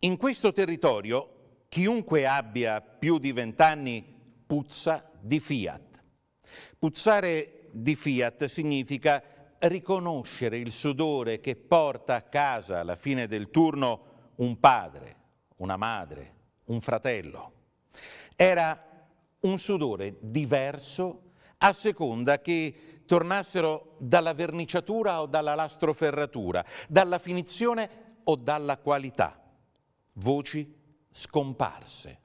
In questo territorio chiunque abbia più di vent'anni puzza di Fiat. Puzzare di Fiat significa riconoscere il sudore che porta a casa alla fine del turno un padre, una madre, un fratello. Era un sudore diverso a seconda che tornassero dalla verniciatura o dalla lastroferratura, dalla finizione o dalla qualità voci scomparse.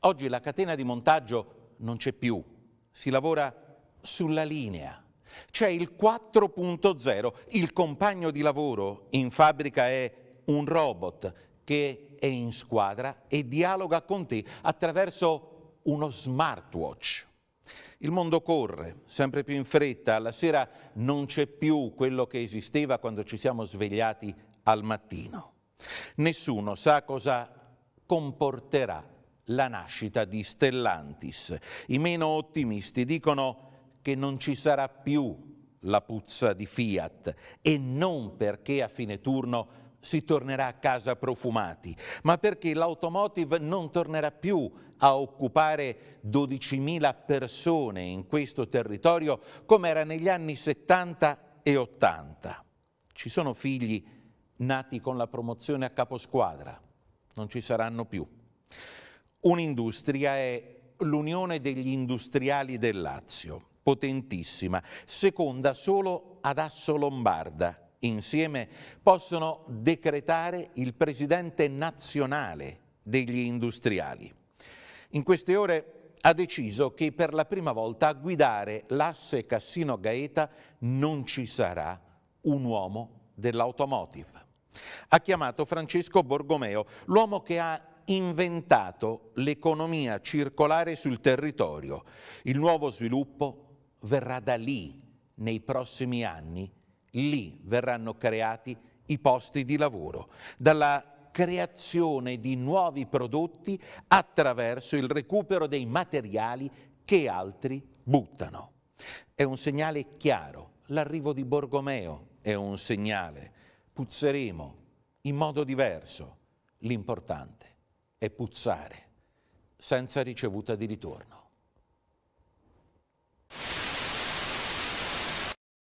Oggi la catena di montaggio non c'è più, si lavora sulla linea. C'è il 4.0, il compagno di lavoro in fabbrica è un robot che è in squadra e dialoga con te attraverso uno smartwatch. Il mondo corre sempre più in fretta, alla sera non c'è più quello che esisteva quando ci siamo svegliati al mattino. Nessuno sa cosa comporterà la nascita di Stellantis. I meno ottimisti dicono che non ci sarà più la puzza di Fiat e non perché a fine turno si tornerà a casa profumati, ma perché l'automotive non tornerà più a occupare 12.000 persone in questo territorio come era negli anni 70 e 80. Ci sono figli nati con la promozione a caposquadra, non ci saranno più. Un'industria è l'Unione degli Industriali del Lazio, potentissima, seconda solo ad Asso Lombarda. Insieme possono decretare il presidente nazionale degli industriali. In queste ore ha deciso che per la prima volta a guidare l'asse Cassino Gaeta non ci sarà un uomo dell'automotive. Ha chiamato Francesco Borgomeo, l'uomo che ha inventato l'economia circolare sul territorio. Il nuovo sviluppo verrà da lì nei prossimi anni. Lì verranno creati i posti di lavoro, dalla creazione di nuovi prodotti attraverso il recupero dei materiali che altri buttano. È un segnale chiaro, l'arrivo di Borgomeo è un segnale puzzeremo in modo diverso. L'importante è puzzare senza ricevuta di ritorno.